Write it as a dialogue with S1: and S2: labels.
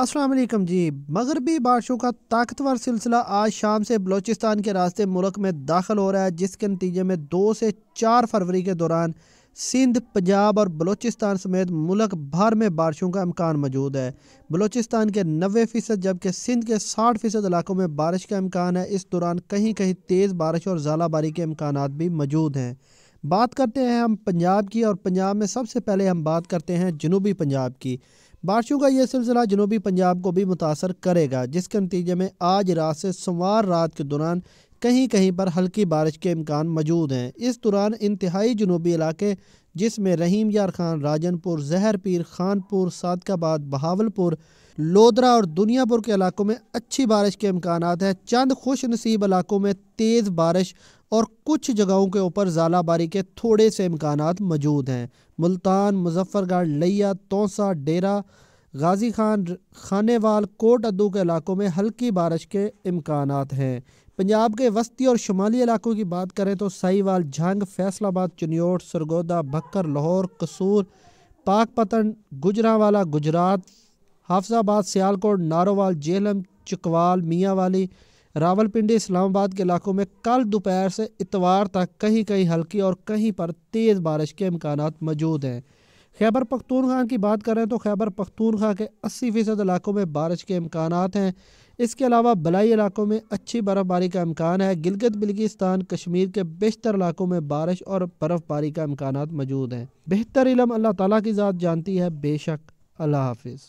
S1: असलम जी मगरबी बारिशों का ताकतवर सिलसिला आज शाम से बलूचिस्तान के रास्ते मुल्क में दाखिल हो रहा है जिसके नतीजे में दो से चार फरवरी के दौरान सिंध पंजाब और बलूचिस्तान समेत मुल्क भर में बारिशों का इम्कान मौजूद है बलूचिस्तान के नबे फ़ीसद जबकि सिंध के साठ फ़ीसद इलाकों में बारिश का इम्कान है इस दौरान कहीं कहीं तेज़ बारिश और झालाबारी के इम्कान भी मौजूद हैं बात करते हैं हम पंजाब की और पंजाब में सबसे पहले हम बात करते हैं जनूबी पंजाब की बारिशों का यह सिलसिला जनूबी पंजाब को भी मुतासर करेगा जिसके नतीजे में आज रात से सोमवार रात के दौरान कहीं कहीं पर हल्की बारिश के इम्कान मौजूद हैं इस दौरान इंतहाई जनूबी इलाके जिसमें रहीम यार खान राजनपुर जहर पीर खानपुर सादकाबाद बहावलपुर लोदरा और दुनियापुर के इलाकों में अच्छी बारिश के इम्कान हैं चंद खुश नसीब इलाकों में तेज़ बारिश और कुछ जगहों के ऊपर ज़ालाबारी के थोड़े से इम्कान मौजूद हैं मुल्तान मुजफ्फरगढ़ लिया तोसा डेरा गाजी खान खानेवाल कोट अद्दू के इलाकों में हल्की बारिश के इम्कान हैं पंजाब के वस्ती और शुमाली इलाकों की बात करें तो साईवाल झंग फैसलाबाद चनियोट सरगोदा भक्कर लाहौर कसूर पाकपतन गुजरावाला गुजरात हाफजाबाद सियालकोट नारोवाल जेहलम चकवाल मियाँ वाली रावलपिंडी इस्लामाबाद के इलाकों में कल दोपहर से इतवार तक कहीं कहीं हल्की और कहीं पर तेज़ बारिश के इम्कान मौजूद हैं खैबर पखतूनखा की बात करें तो खैबर पख्तूनखा के अस्सी फ़ीसद इलाकों में बारिश के इम्कान हैं इसके अलावा बलाई इलाकों में अच्छी बर्फ़बारी का इम्कान है गिलगित बिल्गिस्तान कश्मीर के बेशतर इलाकों में बारिश और बर्फ़बारी का इम्कान मौजूद हैं बेहतर इलम अल्लाह ताली की ज़ात जानती है बेशक अल्लाह हाफिज़